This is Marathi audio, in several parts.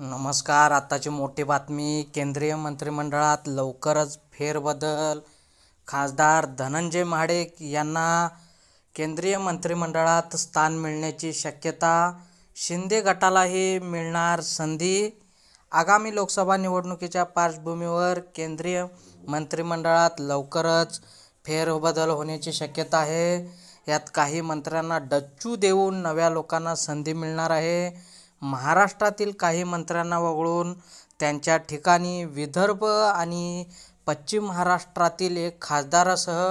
नमस्कार आत्ताची मोठी बातमी केंद्रीय मंत्रिमंडळात लवकरच फेरबदल खासदार धनंजय महाडिक यांना केंद्रीय मंत्रिमंडळात स्थान मिळण्याची शक्यता शिंदे गटालाही मिळणार संधी आगामी लोकसभा निवडणुकीच्या पार्श्वभूमीवर केंद्रीय मंत्रिमंडळात लवकरच फेरबदल होण्याची शक्यता आहे यात काही मंत्र्यांना डच्चू देऊन नव्या लोकांना संधी मिळणार आहे महाराष्ट्रातील काही मंत्र्यांना वगळून त्यांच्या ठिकाणी विदर्भ आणि पश्चिम महाराष्ट्रातील एक खासदारासह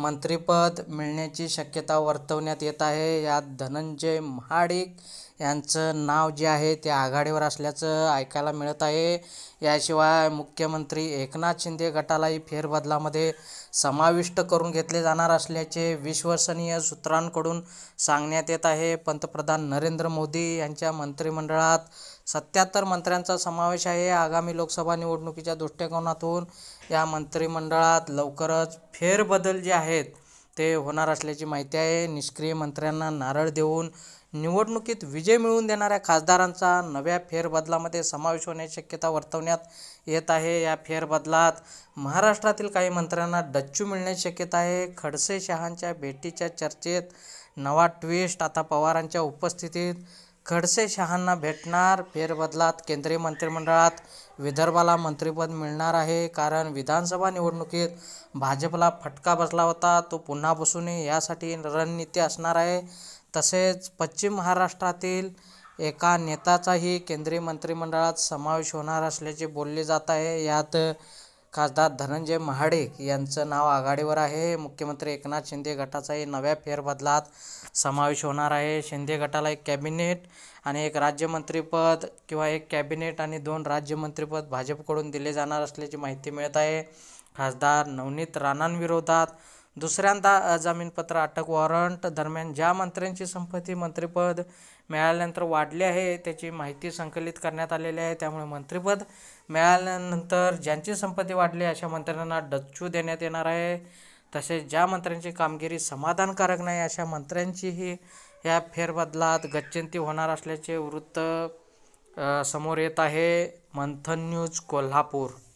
मंत्रिपद मिळण्याची शक्यता वर्तवण्यात येत आहे यात धनंजय महाडिक यांचं नाव जे आहे ते आघाडीवर असल्याचं ऐकायला मिळत आहे याशिवाय मुख्यमंत्री एकनाथ शिंदे गटालाही फेरबदलामध्ये समाविष्ट करून घेतले जाणार असल्याचे विश्वसनीय सूत्रांकडून सांगण्यात येत आहे पंतप्रधान नरेंद्र मोदी यांच्या मंत्रिमंडळात सत्याहत्तर मंत्र्यांचा समावेश आहे आगामी लोकसभा निवडणुकीच्या दृष्टिकोनातून या मंत्रिमंडळात लवकरच फेरबदल जे आहेत ते होणार असल्याची माहिती आहे निष्क्रिय मंत्र्यांना नारळ देऊन निवडणुकीत विजय मिळवून देणाऱ्या खासदारांचा नव्या फेरबदलामध्ये समावेश होण्याची शक्यता वर्तवण्यात येत आहे या फेरबदलात महाराष्ट्रातील काही मंत्र्यांना डच्चू मिळण्याची शक्यता आहे खडसे शहांच्या भेटीच्या चर्चेत नवा ट्विस्ट आता पवारांच्या उपस्थितीत खडसे शहांना भेटणार फेरबदलात केंद्रीय मंत्रिमंडळात विदर्भाला मंत्रिपद मिळणार आहे कारण विधानसभा निवडणुकीत भाजपला फटका बसला होता तो पुन्हा बसू नये यासाठी रणनीती असणार आहे तसेच पश्चिम महाराष्ट्रातील एका नेताचाही केंद्रीय मंत्रिमंडळात समावेश होणार असल्याचे बोलले जात आहे यात खासदार धनंजय महाडिक यांचं नाव आघाडीवर आहे मुख्यमंत्री एकनाथ शिंदे गटाचाही नव्या फेरबदलात समावेश होणार आहे शिंदे गटाला एक कॅबिनेट आणि एक राज्यमंत्रीपद किंवा एक कॅबिनेट आणि दोन राज्यमंत्रीपद भाजपकडून दिले जाणार असल्याची माहिती मिळत आहे खासदार नवनीत राणांविरोधात दुसऱ्यांदा जामीनपत्र अटक वॉरंट दरम्यान ज्या मंत्र्यांची संपत्ती मंत्रिपद मिळाल्यानंतर वाढली आहे त्याची माहिती संकलित करण्यात आलेली आहे त्यामुळे मंत्रिपद मिळाल्यानंतर ज्यांची संपत्ती वाढली अशा मंत्र्यांना डच्चू देण्यात येणार आहे तसेच ज्या मंत्र्यांची कामगिरी समाधानकारक नाही अशा मंत्र्यांचीही या फेरबदलात गच्चंती होणार असल्याचे वृत्त समोर येत आहे मंथन न्यूज कोल्हापूर